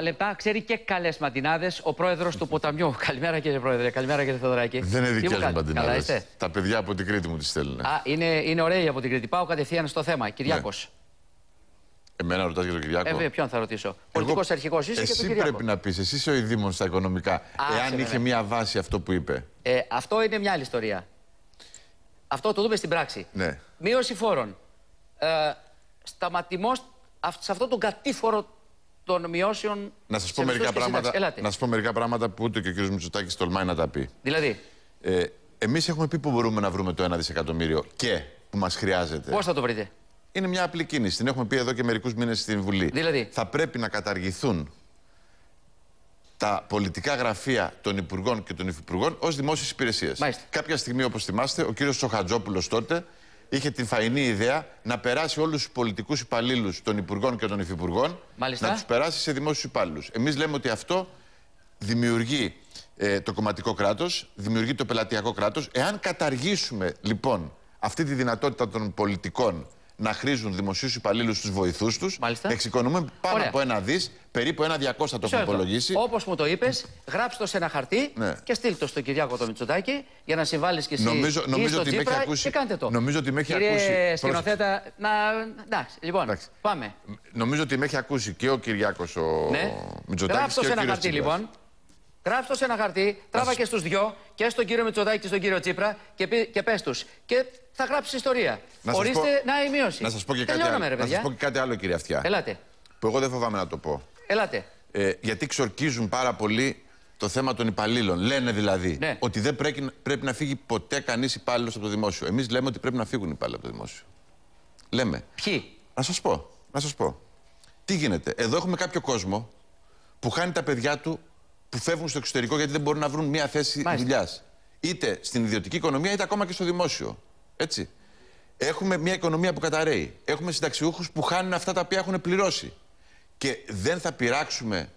λεπτά ξέρει και καλές ματινάδε ο πρόεδρος του ποταμιού. Καλημέρα κύριε Πρόεδρε, καλημέρα κύριε Θεοδωράκη. Δεν είναι δικέ μου ματινάδε. Τα παιδιά από την Κρήτη μου τις στέλνουν. Α, είναι, είναι ωραία από την Κρήτη. Πάω κατευθείαν στο θέμα. Ναι. Κυριακό. Εμένα ρωτάς για τον Κυριακό. Ε, ποιον θα ρωτήσω. Πολιτικό αρχικό είσαι εσύ και τον Κυριακό. πρέπει να πεις, εσύ είσαι ο ειδήμον στα οικονομικά. Α, εάν είχε μία βάση αυτό που είπε. Ε, αυτό είναι μια άλλη ιστορία. Αυτό το δούμε στην πράξη. Ναι. Μείωση φόρων. Ε, αυτο ειναι μια αλλη ιστορια αυτο το δουμε στην πραξη ναι μειωση φορων ε σε αυτόν τον κατήφορο των μειώσεων. Να σας πω, μερικά πράγματα, να σας πω μερικά πράγματα που ούτε και ο κ. Μητσοτάκης τολμάει να τα πει. Δηλαδή. Ε, Εμείς έχουμε πει που μπορούμε να βρούμε το 1 δισεκατομμύριο και που μας χρειάζεται. Πώς θα το βρείτε. Είναι μια απλή κίνηση. Την έχουμε πει εδώ και μερικούς μήνες στην Βουλή. Δηλαδή. Θα πρέπει να καταργηθούν τα πολιτικά γραφεία των Υπουργών και των Υφυπουργών ως δημόσιες υπηρεσίες. Κάποια στιγμή, όπως θυμάστε, ο κ. Σοχατζόπουλος τότε είχε την φαϊνή ιδέα να περάσει όλους τους πολιτικούς υπαλλήλους των Υπουργών και των Υφυπουργών να τους περάσει σε δημόσιους υπάλληλους. Εμείς λέμε ότι αυτό δημιουργεί ε, το κομματικό κράτος, δημιουργεί το πελατειακό κράτος. Εάν καταργήσουμε λοιπόν αυτή τη δυνατότητα των πολιτικών να χρήζουν δημοσίους υπαλλήλους τους βοηθούς τους. Εξοικονομούμε πάνω Ωραία. από ένα δις, περίπου ένα 200 το έχουμε υπολογίσει. Όπως μου το είπες, γράψτε το σε ένα χαρτί ναι. και στείλ το στον Κυριάκο το Μητσοτάκι για να συμβάλλεις και εσύ. Νομίζω, νομίζω ότι με έχει ακούσει. Και το. Νομίζω ότι με έχει Κύριε ακούσει. Σκηνοθέτα, να. Εντάξει, λοιπόν. Εντάξει. Πάμε. Νομίζω ότι με έχει ακούσει και ο Κυριάκος ο ναι. Γράψτε Γράψτε σε ένα χαρτί λοιπόν. Γράψτε σε ένα χαρτί, τράβα και στους δυο, και στον κύριο Μητσοδάκη και στον κύριο Τσίπρα, και, και πες τους. Και θα γράψεις ιστορία. Να Ορίστε να η μείωση. Να σας πω, και να σας πω και κάτι άλλο, κύριε Αυτιά. Ελάτε. Που εγώ δεν φοβάμαι να το πω. Ελάτε. Ε, γιατί ξορκίζουν πάρα πολύ το θέμα των υπαλλήλων. Λένε δηλαδή ναι. ότι δεν πρέπει, πρέπει να φύγει ποτέ κανείς υπάλληλος από το δημόσιο. Εμείς λέμε ότι πρέπει να φύγουν υπάλληλοι από το δημόσιο. Λέμε. Ποιοι. Να σας πω. Να σας πω. Τι γίνεται. Εδώ έχουμε κάποιο κόσμο που χάνει τα παιδιά του που φεύγουν στο εξωτερικό γιατί δεν μπορούν να βρουν μια θέση δουλειάς. Είτε στην ιδιωτική οικονομία, είτε ακόμα και στο δημόσιο. Έτσι. Έχουμε μια οικονομία που καταραίει. Έχουμε συνταξιούχους που χάνουν αυτά τα οποία έχουν πληρώσει. Και δεν θα πειράξουμε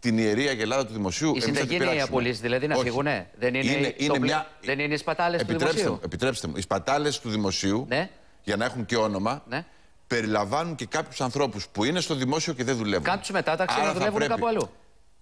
την ιερή Αγελάδα του Δημοσίου. Η συνταγή είναι οι απολύσεις, δηλαδή να φύγουν. Δεν είναι, είναι, είναι, μια... δεν είναι οι σπατάλες του Δημοσίου. Μου, επιτρέψτε μου, οι σπατάλες του Δημοσίου, ναι. για να έχουν και όνομα, ναι. περιλαμβάνουν και κάποιους ανθρώπους που είναι στο Δημόσιο και δεν δουλεύουν. Κάντε τα μετάταξη να δουλεύουν πρέπει... κάπου αλλού.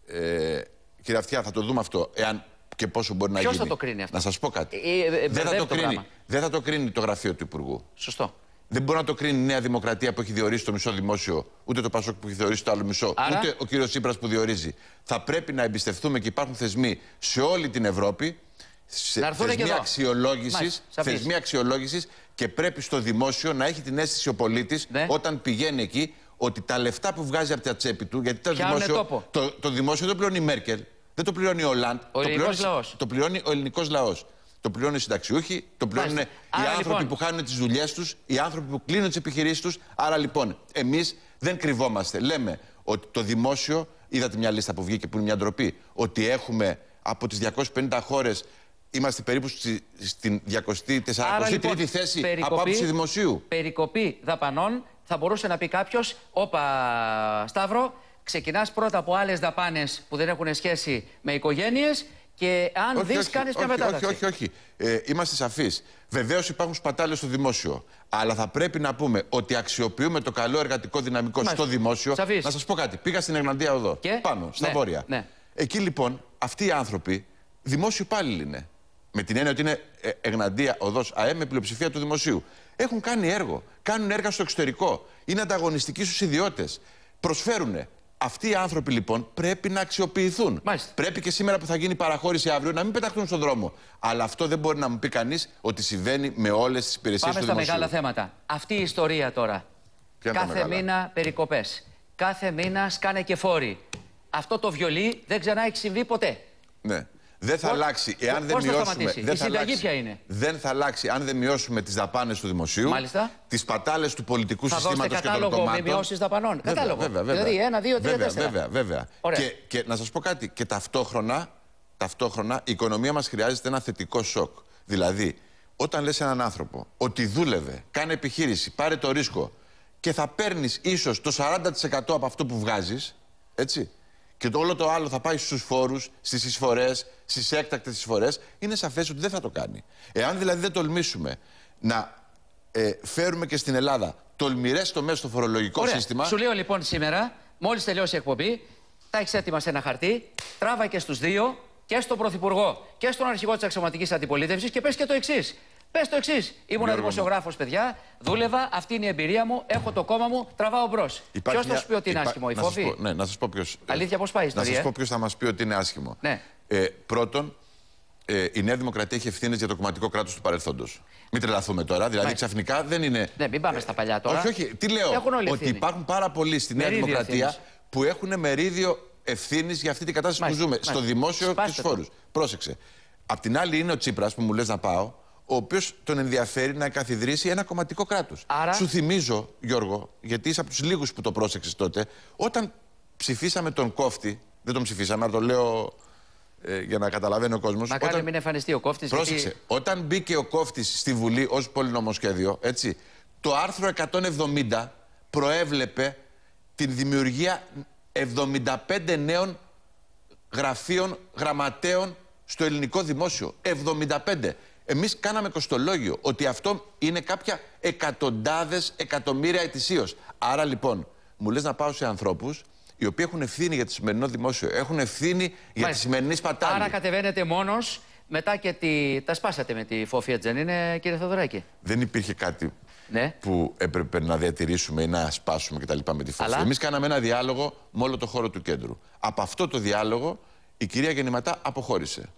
Ε, Κύριε Αυτιά, θα το δούμε αυτό. Εάν και πόσο μπορεί Ποιος να γίνει. Ποιο θα το κρίνει αυτό. Να σας πω κάτι. Ε, ε, ε δεν, θα το το κρίνει. δεν θα το κρίνει το γραφείο του Υπουργού. Σωστό. Δεν μπορεί να το κρίνει η Νέα Δημοκρατία που έχει διορίσει το μισό δημόσιο, ούτε το Πασόκ που έχει διορίσει το άλλο μισό, Άρα... ούτε ο κύριος Τσίπρας που διορίζει. Θα πρέπει να εμπιστευτούμε και υπάρχουν θεσμοί σε όλη την Ευρώπη. Σε να θεσμοί αξιολόγηση θεσμοί αξιολόγησης και πρέπει στο δημόσιο να έχει την αίσθηση ο πολίτης ναι. όταν πηγαίνει εκεί ότι τα λεφτά που βγάζει από τα τσέπη του, γιατί το δημόσιο, το, το δημόσιο δεν πληρώνει η Μέρκελ, δεν το πληρώνει ο Λαντ. Ο το, πληρώνει, το πληρώνει ο ελληνικός λαός. Το πληρώνουν οι συνταξιούχοι, το πληρώνουν οι άνθρωποι λοιπόν- που χάνουν τις δουλειές τους, οι άνθρωποι που κλείνουν τις επιχειρήσεις τους. Άρα λοιπόν, εμείς δεν κρυβόμαστε. Λέμε ότι το δημόσιο, είδατε μια λίστα που βγήκε που είναι μια ντροπή, ότι έχουμε από τις 250 χώρες Είμαστε περίπου στην 243η λοιπόν, θέση περικοπή, από άποψη δημοσίου. Περικοπή δαπανών. Θα μπορούσε να πει κάποιος, όπα Σταύρο, ξεκινάς πρώτα από άλλες δαπάνες που δεν έχουν σχέση με οικογένειες και αν δει, κάνεις μια μετάταξη. Όχι, όχι, όχι. Ε, είμαστε σαφείς. Βεβαίως υπάρχουν σπατάλες στο δημόσιο. Αλλά θα πρέπει να πούμε ότι αξιοποιούμε το καλό εργατικό δυναμικό στο δημόσιο. Να σας πω κάτι. Πήγα στην Εγναντία οδό. Και... Πάνω, στα ναι, βόρεια. Ναι. Εκεί λοιπόν αυτοί οι άνθρωποι δημόσιο υπάλληλοι είναι. Με την έννοια ότι είναι ε, Εγναντία οδός ΑΕ με πλειοψηφία του δημοσίου. Έχουν κάνει έργο. Κάνουν έργα στο εξωτερικό. Είναι ανταγωνιστικοί στους ιδιώτες. Προσφέρουν. Αυτοί οι άνθρωποι λοιπόν πρέπει να αξιοποιηθούν. Μάλιστα. Πρέπει και σήμερα που θα γίνει η παραχώρηση αύριο να μην πεταχτούν στον δρόμο. Αλλά αυτό δεν μπορεί να μου πει κανείς ότι συμβαίνει με όλες τις υπηρεσίες του Πάμε στα μεγάλα θέματα. Αυτή η ιστορία τώρα. Κάθε μήνα περικοπές. Κάθε μήνα σκάνε και φόροι. Αυτό το βιολί δεν ξανά έχει συμβεί ποτέ. Ναι. Δεν θα αλλάξει εάν δεν μειώσουμε. δεν, ποια είναι. δεν θα αλλάξει αν δεν μειώσουμε τις δαπάνες του δημοσίου, τις πατάλες του πολιτικού συστήματος και των κομμάτων. Με μειώσεις δαπανών. κατάλογο. Βέβαια, Δηλαδή, ένα, δύο, τρία, βέβαια, τέσσερα. Βέβαια, βέβαια. Και, να σας πω κάτι. Και ταυτόχρονα, ταυτόχρονα η οικονομία μας χρειάζεται ένα θετικό σοκ. Δηλαδή, όταν λες έναν άνθρωπο ότι δούλευε, κάνει επιχείρηση, πάρε το ρίσκο και θα παίρνεις ίσως το 40% από αυτό που βγάζεις, έτσι, και το όλο το άλλο θα πάει στους φόρους, στις εισφορές, στις έκτακτες εισφορές, είναι σαφές ότι δεν θα το κάνει. Εάν δηλαδή δεν τολμήσουμε να ε, φέρουμε και στην Ελλάδα τολμηρές τομές στο φορολογικό Ωραία. σύστημα. Σου λέω λοιπόν σήμερα, μόλις τελειώσει η εκπομπή, τα έχεις έτοιμα σε ένα χαρτί, τράβα και στους δύο, και στον Πρωθυπουργό και στον Αρχηγό της Αξιωματικής Αντιπολίτευσης και πες και το εξής. Πες το εξής. Ήμουν δημοσιογράφο, παιδιά. Δούλευα. Αυτή είναι η εμπειρία μου. Έχω το κόμμα μου. Τραβάω μπρος. Ποιος θα σου πει ότι είναι άσχημο, η φόβη. Ναι, να σας πω ποιος. Ε, Αλήθεια, πώς πάει η ιστορία. Να σας πω ποιος θα μας πει ότι είναι άσχημο. Ναι. Ε, πρώτον, ε, η Νέα Δημοκρατία έχει ευθύνες για το κομματικό κράτος του παρελθόντος. Μην τρελαθούμε τώρα. Δηλαδή Μάλιστα. ξαφνικά δεν είναι. Ναι, μην πάμε ε, στα παλιά τώρα. Όχι, όχι. Τι λέω. ότι υπάρχουν πάρα πολλοί στη Νέα Δημοκρατία που έχουν μερίδιο ευθύνης για αυτή την κατάσταση που ζούμε. Στο δημόσιο και στου φόρους. Πρόσεξε. Απ' την άλλη είναι ο Τσίπρας που μου λες να πάω ο οποίος τον ενδιαφέρει να καθιδρύσει ένα κομματικό κράτος. Άρα... Σου θυμίζω, Γιώργο, γιατί είσαι από τους λίγους που το πρόσεξες τότε, όταν ψηφίσαμε τον κόφτη. Δεν τον ψηφίσαμε, αλλά το λέω ε, για να καταλαβαίνει ο κόσμος. Μα κάνει μην εμφανιστεί ο κόφτης. Πρόσεξε. Όταν μπήκε ο κόφτης στη Βουλή ως πολυνομοσχέδιο, έτσι, το άρθρο 170 προέβλεπε την δημιουργία 75 νέων γραφείων, γραμματέων στο ελληνικό δημόσιο. 75. Εμείς κάναμε κοστολόγιο ότι αυτό είναι κάποια εκατοντάδες εκατομμύρια ετησίως. Άρα λοιπόν, μου λες να πάω σε ανθρώπους οι οποίοι έχουν ευθύνη για το σημερινό δημόσιο, έχουν ευθύνη για τη σημερινή σπατάλη. Άρα κατεβαίνετε μόνος μετά και τα σπάσατε με τη φόφια δεν είναι, κύριε Θεοδωράκη. Δεν υπήρχε κάτι ναι. που έπρεπε να διατηρήσουμε ή να σπάσουμε κτλ. με τη φόφια. Αλλά... Εμείς κάναμε ένα διάλογο με όλο το χώρο του κέντρου. Από αυτό το διάλογο η κυρία Γεννηματά αποχώρησε.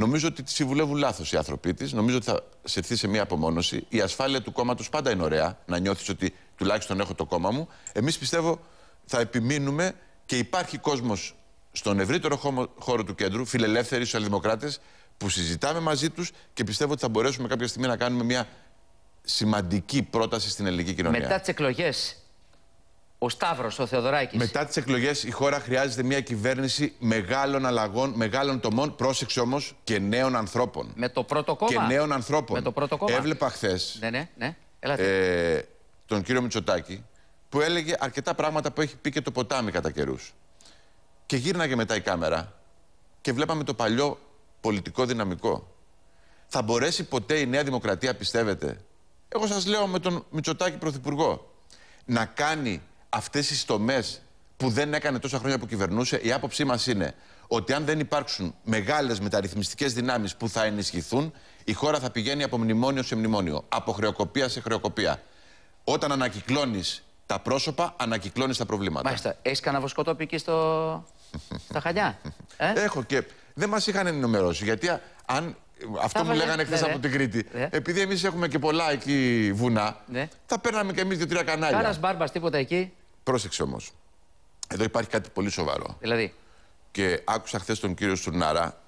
Νομίζω ότι τη συμβουλεύουν λάθος οι άνθρωποι της. Νομίζω ότι θα σερθεί σε μία απομόνωση. Η ασφάλεια του κόμματος πάντα είναι ωραία. Να νιώθεις ότι τουλάχιστον έχω το κόμμα μου. Εμείς πιστεύω θα επιμείνουμε και υπάρχει κόσμος στον ευρύτερο χώρο του κέντρου, φιλελεύθεροι, σοσιαλδημοκράτες, που συζητάμε μαζί τους και πιστεύω ότι θα μπορέσουμε κάποια στιγμή να κάνουμε μια σημαντική πρόταση στην ελληνική κοινωνία. Μετά τις εκλογές, ο Σταύρος, ο Θεοδωράκης. Μετά τις εκλογές, η χώρα χρειάζεται μια κυβέρνηση μεγάλων αλλαγών, μεγάλων τομών. Πρόσεξε όμως και νέων ανθρώπων. Με το πρώτο κόμμα. Και νέων ανθρώπων. Με το πρώτο κόμμα. Έβλεπα χθες. Ναι, ναι, ναι. Ε, τον κύριο Μητσοτάκη που έλεγε αρκετά πράγματα που έχει πει και το ποτάμι κατά καιρούς. Και γύρναγε μετά η κάμερα και βλέπαμε το παλιό πολιτικό δυναμικό. Θα μπορέσει ποτέ η Νέα Δημοκρατία, πιστεύετε, εγώ σας λέω με τον Μητσοτάκη Πρωθυπουργό, να κάνει αυτές οι τομέ που δεν έκανε τόσα χρόνια που κυβερνούσε, η άποψή μας είναι ότι αν δεν υπάρξουν μεγάλες μεταρρυθμιστικές δυνάμεις που θα ενισχυθούν, η χώρα θα πηγαίνει από μνημόνιο σε μνημόνιο, από χρεοκοπία σε χρεοκοπία. Όταν ανακυκλώνεις τα πρόσωπα, ανακυκλώνεις τα προβλήματα. Μάλιστα. Έχεις κανένα βοσκοτόπι εκεί στο... στα Χαλιά. Ε? Έχω και... Δεν μας είχαν ενημερώσει, γιατί αν αυτό μου λέγανε χθες από την Κρήτη. Ναι. Επειδή εμείς έχουμε και πολλά εκεί βουνά, ναι. θα παίρναμε κι εμείς δύο-τρία κανάλια. Κάρα μπάρμπας, τίποτα εκεί. Πρόσεξε όμως. Εδώ υπάρχει κάτι πολύ σοβαρό. Δηλαδή. Και άκουσα χθες τον κύριο Στουρνάρα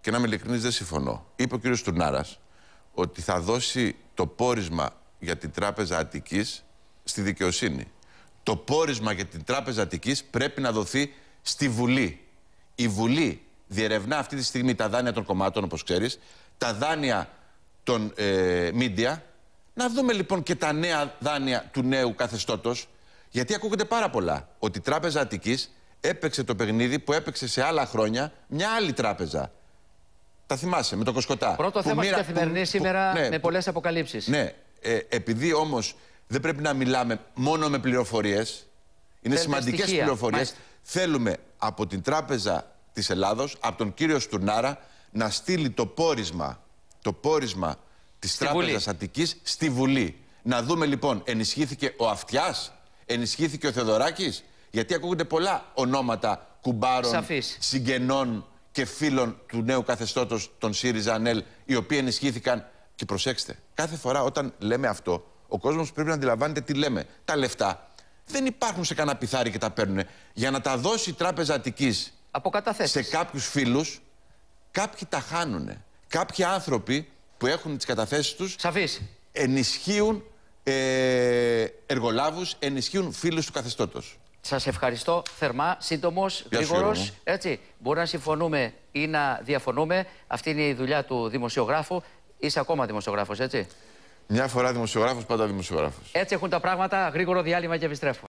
και να είμαι ειλικρινής, δεν συμφωνώ. Είπε ο κύριος Στουρνάρας ότι θα δώσει το πόρισμα για την Τράπεζα Αττικής στη δικαιοσύνη. Το πόρισμα για την Τράπεζα Αττικής πρέπει να δοθεί στη Βουλή. Η Βουλή διερευνά αυτή τη στιγμή τα δάνεια των κομμάτων, όπως ξέρεις, τα δάνεια των ε, Να δούμε λοιπόν και τα νέα δάνεια του νέου καθεστώτος γιατί ακούγονται πάρα πολλά. Ότι η Τράπεζα Αττικής έπαιξε το παιχνίδι που έπαιξε σε άλλα χρόνια μια άλλη τράπεζα. Τα θυμάσαι με το Κοσκοτά. Πρώτο θέμα μοίρα... στην καθημερινή σήμερα ναι, με πολλές αποκαλύψεις. Ναι. Ε, επειδή όμως δεν πρέπει να μιλάμε μόνο με πληροφορίες, είναι σημαντικέ πληροφορίε. Θέλουμε από την Τράπεζα της Ελλάδος, από τον κύριο Στουρνάρα, να στείλει το πόρισμα, το πόρισμα της Τράπεζας Αττικής στη Βουλή. Να δούμε λοιπόν, ενισχύθηκε ο αυτιάς ενισχύθηκε ο Θεοδωράκης. Γιατί ακούγονται πολλά ονόματα κουμπάρων, συγγενών και φίλων του νέου καθεστώτος των ΣΥΡΙΖΑ ΑΝΕΛ, οι οποίοι ενισχύθηκαν. Και προσέξτε, κάθε φορά όταν λέμε αυτό, ο κόσμος πρέπει να αντιλαμβάνεται τι λέμε. Τα λεφτά δεν υπάρχουν σε κανένα πιθάρι και τα παίρνουν. Για να τα δώσει η Τράπεζα Αττικής σε κάποιους φίλους, κάποιοι τα χάνουν. Κάποιοι άνθρωποι που έχουν τις καταθέσεις τους ενισχύουν ε, εργολάβους ενισχύουν φίλους του καθεστώτος. Σας ευχαριστώ θερμά, σύντομος, γρήγορος. Έτσι, μπορεί να συμφωνούμε ή να διαφωνούμε. Αυτή είναι η δουλειά του δημοσιογράφου. Είσαι ακόμα δημοσιογράφος, έτσι. Μια φορά δημοσιογράφος, πάντα δημοσιογράφος. Έτσι έχουν τα πράγματα. Γρήγορο διάλειμμα και επιστρέφω.